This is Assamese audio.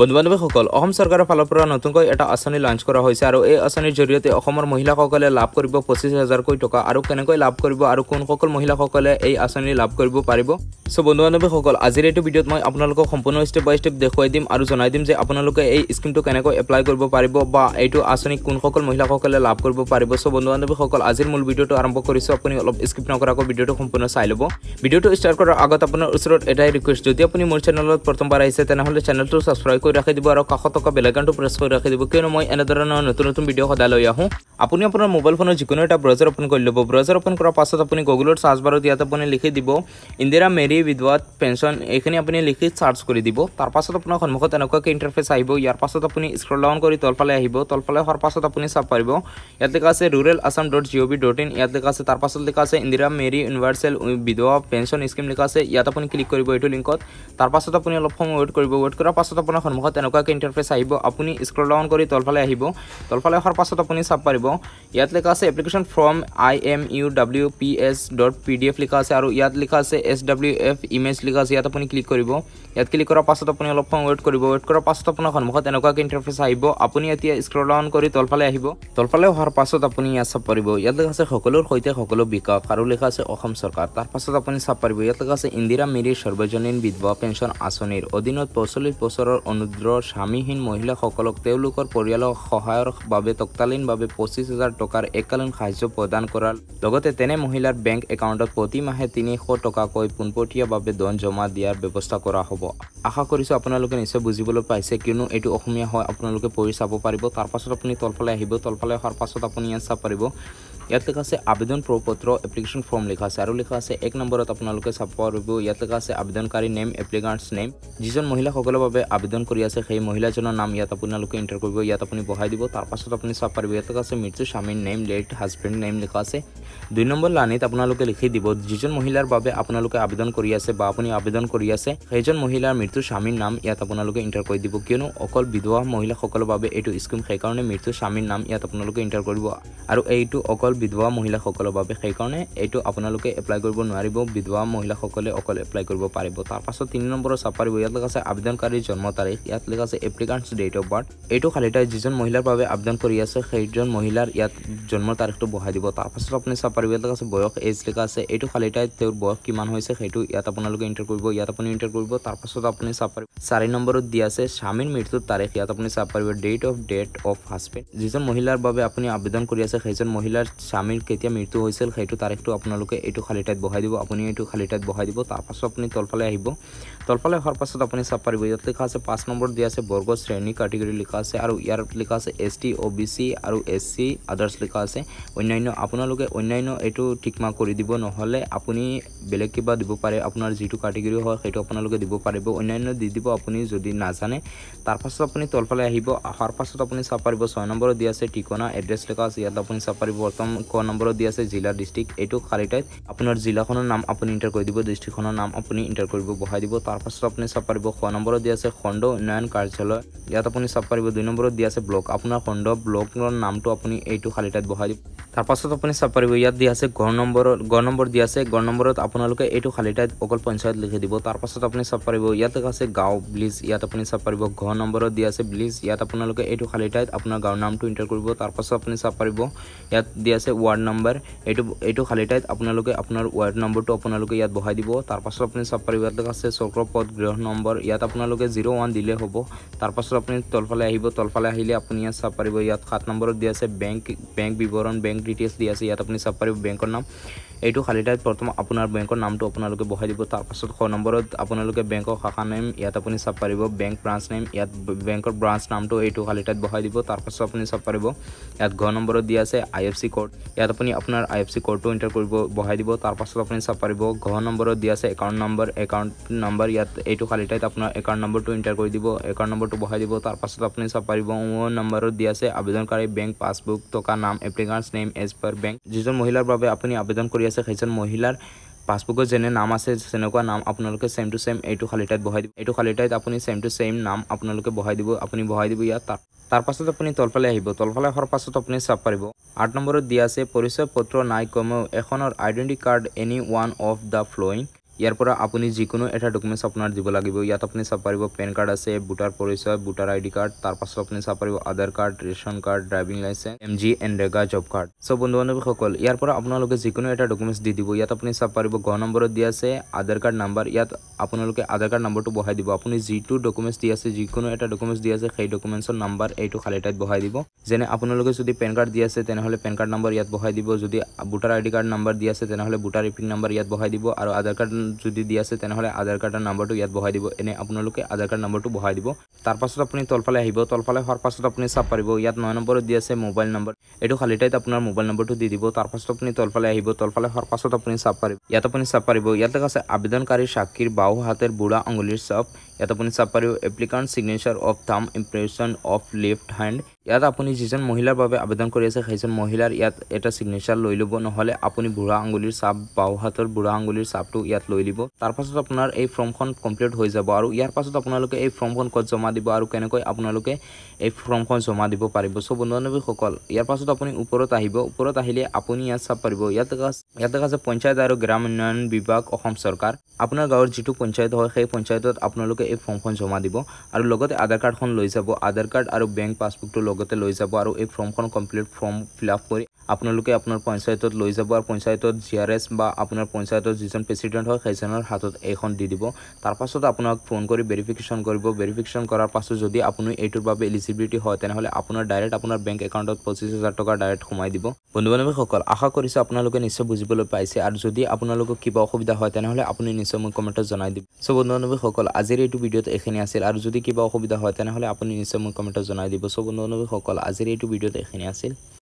বন্ধু বান্ধৱীসকল অসম চৰকাৰৰ ফালৰ পৰা নতুনকৈ এটা আঁচনি লঞ্চ কৰা হৈছে আৰু এই আঁচনিৰ জৰিয়তে অসমৰ মহিলাসকলে লাভ কৰিব পঁচিছ হাজাৰকৈ টকা আৰু কেনেকৈ লাভ কৰিব আৰু কোনসকল মহিলাসকলে এই আঁচনি লাভ কৰিব পাৰিব চ' বন্ধু বান্ধৱীসকল আজিৰ এইটো ভিডিঅ'ত মই আপোনালোকক সম্পূৰ্ণ ষ্টেপ বাই ষ্টেপ দেখুৱাই দিম আৰু জনাই দিম যে আপোনালোকে এই স্কিমটো কেনেকৈ এপ্লাই কৰিব পাৰিব বা এইটো আঁচনি কোনসকল মহিলাসকলে লাভ কৰিব পাৰিব চ' বন্ধু বান্ধৱীসকল আজিৰ মূল ভিডিঅ'টো আৰম্ভ কৰিছোঁ আপুনি অলপ স্কিপ নকৰাকৈ ভিডিঅ'টো সম্পূৰ্ণ চাই ল'ব ভিডিঅ'টো ষ্টাৰ্ট কৰাৰ আগত আপোনাৰ ওচৰত এটাই ৰিকুৱেষ্ট যদি আপুনি মোৰ চেনেলত প্ৰথমবাৰ আহিছে তেনেহ'লে চেনেলটো ছাবস্ক্ৰাইব কৰি ৰাখি দিব আৰু কাষত থকা বেলেগানটো প্ৰেছ কৰি ৰাখি দিব কিয়নো মই এনেধৰণৰ নতুন নতুন ভিডিঅ' সদায় লৈ আহোঁ আপুনি আপোনাৰ মোবাইল ফোনৰ যিকোনো এটা ব্ৰাউজাৰ অ'পেন কৰি ল'ব ব্ৰাউজাৰ অ'পেন কৰাৰ পাছত আপুনি গুগলত চাৰ্চ বাৰত ইয়াত আপুনি লিখি দিব ইন্দিৰা মেৰি বিধৱাত পেঞ্চন এইখিনি আপুনি লিখি চাৰ্চ কৰি দিব তাৰ পাছত আপোনাৰ সন্মুখত এনেকুৱাকৈ ইণ্টাৰফেচ আহিব ইয়াৰ পাছত আপুনি স্ক্ৰল ডাউন কৰি তলফালে আহিব তলফালে হোৱাৰ পাছত আপুনি চাব পাৰিব ইয়াত লিখা আছে rural Assam dot G O' V dot in ইয়াত লিখা আছে তাৰ পাছত লিখা আছে ইন্দিৰা মেৰি ইউনিভাৰ্চেল বিধৱা পেঞ্চন স্কিম লিখা আছে ইয়াত আপুনি ক্লিক কৰিব এইটো লিংকত তাৰ পাছত আপুনি অলপ সময় ৱেইট কৰিব ৱেইট কৰাৰ পাছত আপোনাৰ সন্মুখত এনেকুৱাকৈ ইণ্টাৰফেচ আহিব আপুনি স্ক্ৰল ডাউন কৰি তলফালে আহিব তলফালে অহাৰ পাছত আপুনি চাব পাৰিব ইয়াত লিখা আছে application form I M U W P S dot P D F লিখা আছে আৰু ইয়াত লিখা আছে এছ ডাব্লিউ এফ ইমেজ লিখা আছে ইয়াত আপুনি ক্লিক কৰিব ইয়াত ক্লিক কৰাৰ পাছত আপুনি অলপ সময় ৱেইট কৰিব ৱেইট কৰাৰ পাছত আপোনাৰ সন্মুখত এনেকুৱাকৈ ইণ্টাৰফেচ আহিব আপুনি এতিয়া স্ক্ৰল ডাউন কৰি তলফালে আহিব তলফালে অহাৰ পাছত আপুনি ইয়াত চাব পাৰিব ইয়াত লিখা আছে সকলোৰ সৈতে সকলো বিকাশ আৰু লিখা আছে অসম চৰকাৰ তাৰ পাছত আপুনি চাব পাৰিব ইয়াত লিখা আছে ইন্দিৰা মিৰি সৰ্বজনীন বিধৱা পেঞ্চন আঁচনিৰ অধীনত পঞ্চল্লিছ বছৰৰ অনু সমুদ্ৰৰ স্বামীহীন মহিলাসকলক তেওঁলোকৰ পৰিয়ালৰ সহায়ৰ বাবে তৎকালীনভাৱে পঁচিছ হাজাৰ টকাৰ একালীন সাহায্য প্ৰদান কৰাৰ লগতে তেনে মহিলাৰ বেংক একাউণ্টত প্ৰতি মাহে তিনিশ টকাকৈ পোনপটীয়াভাৱে ধন জমা দিয়াৰ ব্যৱস্থা কৰা হ'ব আশা কৰিছোঁ আপোনালোকে নিশ্চয় বুজিবলৈ পাইছে কিয়নো এইটো অসমীয়া হয় আপোনালোকে পঢ়ি চাব পাৰিব তাৰপাছত আপুনি তলফালে আহিব তলফালে অহাৰ পাছত আপুনি ইয়াত চাব পাৰিব ইয়াত লিখা আছে আবেদন প্রপত্র এপ্লিকেশন ফর্ম লিখা আছে আর লিখা আছে এক নম্বরত আপনাদের চাপ পাব ইয়াত লিখা আছে আবেদনকারী নেম এপ্লিকান্টস নেম যিজন মহিলা সকলের বাবে আবেদন করে আছে সেই মহিলাজনের নাম ইয়াত আপনাদের এন্টার করব ইয়াত আপনি বহাই দিব তারপর আপনি চাপ পারি ইয়াত আছে মৃত্যু স্বামীর নেম লেট হাজবেন্ড নেম লিখা আছে দুই নম্বর লানিত আপনাদের লিখে দিব যিজন মহিলার বাবে আপনাদের আবেদন করে আছে বা আপনি আবেদন করে আছে সেইজন মহিলার মৃত্যু স্বামীর নাম ইয়াত আপনাদের এন্টার করে দিব কেন অকল বিধবা মহিলা সকলের বাবে এই স্কিম সেই কারণে মৃত্যু স্বামীর নাম ইয়াত আপনাদের এন্টার করব আর এইটো অকল অকল বিধৱা মহিলাসকলৰ বাবে সেইকাৰণে এইটো আপোনালোকে এপ্লাই কৰিব নোৱাৰিব বিধৱা মহিলাসকলে অকল এপ্লাই কৰিব পাৰিব তাৰপাছত তিনি নম্বৰৰ চাপাৰিব ইয়াত লগা আছে আবেদনকাৰীৰ জন্ম তাৰিখ ইয়াত লগা আছে এপ্লিকাণ্টছ ডেট অফ বাৰ্থ এইটো খালী তাই যিজন মহিলাৰ বাবে আবেদন কৰি আছে সেইজন মহিলাৰ ইয়াত জন্ম তাৰিখটো বঢ়াই দিব তাৰপাছত আপুনি চাপাৰিব ইয়াত আছে বয়স এজ লিখা আছে এইটো খালী তাই তেওঁৰ বয়স কিমান হৈছে সেইটো ইয়াত আপোনালোকে এণ্টাৰ কৰিব ইয়াত আপুনি এণ্টাৰ কৰিব তাৰপাছত আপুনি চাপাৰিব চাৰি নম্বৰত দিয়া আছে স্বামীৰ মৃত্যুৰ তাৰিখ ইয়াত আপুনি চাব পাৰিব date of date of husband যিজন মহিলাৰ বাবে আপুনি আবেদন কৰি আছে সেইজন মহিলাৰ স্বামীৰ কেতিয়া মৃত্যু হৈছিল সেইটো তাৰিখটো আপোনালোকে এইটো খালী টাইত বহাই দিব আপুনি এইটো খালী ঠাইত বহাই দিব তাৰপাছত আপুনি তলফালে আহিব তলফালে অহাৰ পাছত আপুনি চাব পাৰিব ইয়াত লিখা আছে পাঁচ নম্বৰ দিয়া আছে বৰ্গ শ্ৰেণী কেটেগৰী লিখা আছে আৰু ইয়াত লিখা আছে S T O' B C আৰু এছ চি আদাৰ্ছ লিখা আছে অন্যান্য আপোনালোকে অন্যান্য এইটো ঠিকমা কৰি দিব নহ'লে আপুনি বেলেগ কিবা দিব পাৰে আপোনাৰ যিটো কেটেগৰী হয় সেইটো আপোনালোকে দিব পাৰিব অন্যান্য দি দিব আপুনি যদি নাজানে তাৰপাছত আপুনি তলফালে আহিব অহাৰ পাছত আপুনি চাব পাৰিব ছয় নম্বৰত দিয়া আছে ঠিকনা এড্ৰেছ লিখা আছে ইয়াত আপুনি চাব পাৰিব বৰ্তমান ক নম্বৰত দিয়া আছে জিলা ডিষ্ট্ৰিক্ট এইটো খালী ঠাইত আপোনাৰ জিলাখনৰ নাম আপুনি ইণ্টাৰ কৰি দিব ডিষ্ট্ৰিক্টখনৰ নাম আপুনি ইণ্টাৰ কৰিব বহাই দিব তাৰপাছত আপুনি চাব পাৰিব খ নম্বৰত দিয়া আছে খণ্ড উন্নয়ন কাৰ্যালয় ইয়াত আপুনি চাব পাৰিব দুই নম্বৰত দিয়া আছে ব্লক আপোনাৰ খণ্ড ব্লকৰ নামটো আপুনি এইটো খালী ঠাইত বহাই দিব তাৰপাছত আপুনি চাব পাৰিব ইয়াত দিয়া আছে ঘৰ নম্বৰৰ ঘৰ নম্বৰ দি আছে গড় নম্বৰত আপোনালোকে এইটো খালী ঠাইত অকল পঞ্চায়ত লিখি দিব তাৰপাছত আপুনি চাব পাৰিব ইয়াত আছে গাঁও ব্লিজ ইয়াত আপুনি চাব পাৰিব ঘৰ নম্বৰত দিয়া আছে ব্লিজ ইয়াত আপোনালোকে এইটো খালী ঠাইত আপোনাৰ গাঁৱৰ নামটো ইণ্টাৰ কৰিব তাৰপাছত আপুনি চাব পাৰিব ইয়াত দিয়া আছে ওয়ার্ড নাম্বার এইটো এইটো খালী ঠাইত আপোনালোকে আপোনার ওয়ার্ড নম্বরটো আপোনালোকে ইয়াত বহাই দিব তারপর আপনি সব পরিবর্তক আছে শুক্রপথ গ্রহ নম্বর ইয়াত আপোনালোকে জিরো ওয়ান দিলে হব তারপর আপনি তলফালে আহিব তলফালে আহিলে আপনি ইয়াত চাপ পারিব ইয়াত সাত নম্বর দিয়ে আছে ব্যাংক ব্যাংক বিবরণ ব্যাংক ডিটেলস দিয়ে আছে ইয়াত আপনি চাপ পারিব ব্যাংকর নাম এইটো খালি ঠাইত প্ৰথম আপোনাৰ বেংকৰ নামটো আপোনালোকে বহাই দিব তাৰপাছত শ নম্বৰত আপোনালোকে বেংকৰ শাখা নেম ইয়াত আপুনি চাব পাৰিব বেংক ব্ৰাঞ্চ নেম ইয়াত বেংকৰ ব্ৰাঞ্চ নামটো এইটো খালি ঠাইত বহাই দিব তাৰপাছত আপুনি চাব পাৰিব ইয়াত ঘৰ নম্বৰত দিয়া আছে আই এফ চি কোড ইয়াত আপুনি আপোনাৰ আই এফ চি কোডটো এণ্টাৰ কৰিব বহাই দিব তাৰপাছত আপুনি চাব পাৰিব ঘৰ নম্বৰত দিয়া আছে একাউণ্ট নম্বৰ একাউণ্ট নম্বৰ ইয়াত এইটো খালি ঠাইত আপোনাৰ একাউণ্ট নম্বৰটো এণ্টাৰ কৰি দিব একাউণ্ট নম্বৰটো বহাই দিব তাৰপাছত আপুনি চাব পাৰিব নম্বৰত দিয়া আছে আবেদনকাৰী বেংক পাছবুক টকা নাম applicant's name as per bank যিজন মহিলাৰ বাবে আপুনি আবেদন কৰি কৰি আছে সেইজন মহিলাৰ পাছবুকত যেনে নাম আছে তেনেকুৱা নাম আপোনালোকে চেম টু চেম এইটো খালী ঠাইত বহাই দিব এইটো খালী ঠাইত আপুনি চেম টু চেম নাম আপোনালোকে বহাই দিব আপুনি বহাই দিব ইয়াত তাৰপাছত আপুনি তলফালে আহিব তলফালে অহাৰ পাছত আপুনি চাব পাৰিব আঠ নম্বৰত দিয়া আছে পৰিচয় পত্ৰ নাই কমেও এখনৰ identity card any one of the following ইয়াৰ পৰা আপুনি যিকোনো এটা ডকুমেণ্টছ আপোনাৰ দিব লাগিব ইয়াত আপুনি চাব পাৰিব পেন কাৰ্ড আছে ভোটাৰ পৰিচয় ভোটাৰ আইডি কাৰ্ড তাৰ পাছত আপুনি চাব পাৰিব Aadhaar card ration card driving card M G N NREGA job card চ' বন্ধু বান্ধৱীসকল ইয়াৰ পৰা আপোনালোকে যিকোনো এটা ডকুমেন্টস দি দিব ইয়াত আপুনি চাব পাৰিব গ নম্বৰত দি আছে আধাৰ কাৰ্ড নাম্বাৰ ইয়াত আপোনালোকে আধাৰ কাৰ্ড নাম্বাৰটো বহাই দিব আপুনি যিটো ডকুমেণ্টছ দি আছে যিকোনো এটা ডকুমেণ্টছ দি আছে সেই ডকুমেণ্টছৰ নাম্বাৰ এইটো খালী টাইত বহাই দিব যেনে আপোনালোকে যদি পেন কাৰ্ড দি আছে তেনেহলে পেন কাৰ্ড নাম্বাৰ ইয়াত বহাই দিব যদি ভোটাৰ আইডি কাৰ্ড নাম্বাৰ দি আছে তেনেহলে ভোটাৰ ইপিন নাম্বাৰ ইয়াত বহাই দিব আৰু আধাৰ কাৰ্ড যদি দি আছে তেনেহ'লে আধাৰ কাৰ্ডৰ নম্বৰটো ইয়াত বহাই দিব এনে আপোনালোকে আধাৰ কাৰ্ড নম্বৰটো বহাই দিব তাৰপাছত আপুনি তলফালে আহিব তলফালে হোৱাৰ পাছত আপুনি চাব পাৰিব ইয়াত নয় নম্বৰত দি আছে মোবাইল নম্বৰ এইটো খালী ঠাইত আপোনাৰ মোবাইল নম্বৰটো দি দিব তাৰপাছত আপুনি তলফালে আহিব তলফালে হোৱাৰ পাছত আপুনি চাব পাৰিব ইয়াত আপুনি চাব পাৰিব ইয়াত লগা আছে আবেদনকাৰী সাক্ষীৰ বাওঁ হাতেৰ বুঢ়া আঙুলিৰ চব ইয়াত আপুনি চাব পাৰিব applicant signature of thumb impression of left hand ইয়াত আপুনি যিজন মহিলাৰ বাবে আবেদন কৰি আছে সেইজন মহিলাৰ ইয়াত এটা ছিগনেচাৰ লৈ ল'ব নহ'লে আপুনি বুঢ়া আঙুলিৰ চাপ বাওঁহাতৰ বুঢ়া আঙুলিৰ চাপটো ইয়াত লৈ দিব তাৰপাছত আপোনাৰ এই ফৰ্মখন কমপ্লিট হৈ যাব আৰু ইয়াৰ পাছত আপোনালোকে এই ফৰ্মখন ক'ত জমা দিব আৰু কেনেকৈ আপোনালোকে এই ফৰ্মখন জমা দিব পাৰিব চ' বন্ধু বান্ধৱীসকল ইয়াৰ পাছত আপুনি ওপৰত আহিব ওপৰত আহিলে আপুনি ইয়াত চাব পাৰিব ইয়াত ইয়াত দেখা আছে পঞ্চায়ত আৰু গ্ৰাম উন্নয়ন বিভাগ অসম চৰকাৰ আপোনাৰ গাঁৱৰ যিটো পঞ্চায়ত হয় সেই পঞ্চায়তত আপোনালোকে আপোনালোকে এই ফৰ্মখন জমা দিব আৰু লগতে আধাৰ কাৰ্ডখন লৈ যাব আধাৰ কাৰ্ড আৰু বেংক পাছবুকটো লগতে লৈ যাব আৰু এই ফৰ্মখন কমপ্লিট ফৰ্ম ফিল আপ কৰি আপোনালোকে আপোনাৰ পঞ্চায়তত লৈ যাব আৰু পঞ্চায়তত জি আৰ এছ বা আপোনাৰ পঞ্চায়তৰ যিজন প্ৰেচিডেণ্ট হয় সেইজনৰ হাতত এইখন দি দিব তাৰপাছত আপোনাক ফোন কৰি ভেৰিফিকেশ্যন কৰিব ভেৰিফিকেশ্যন কৰাৰ পাছত যদি আপুনি এইটোৰ বাবে এলিজিবিলিটি হয় তেনেহ'লে আপোনাৰ ডাইৰেক্ট আপোনাৰ বেংক একাউণ্টত পঁচিছ হাজাৰ টকা ডাইৰেক্ট সোমাই দিব বন্ধু বান্ধৱীসকল আশা কৰিছোঁ আপোনালোকে নিশ্চয় বুজিবলৈ পাইছে আৰু যদি আপোনালোকৰ কিবা অসুবিধা হয় তেনেহ'লে আপুনি নিশ্চয় মোক কমেণ্টত জনাই দিব চ' বন্ধু বান্ধৱীসকল আজিৰ এইটো ভিডিঅ'ত এইখিনি আছিল আৰু যদি কিবা অসুবিধা হয় তেনেহ'লে আপুনি নিশ্চয় মোক কমেণ্টত জনাই দিব চ' বন্ধু বান্ধৱীসকল আজিৰ এইটো ভিডিঅ'ত এইখিনি আছিল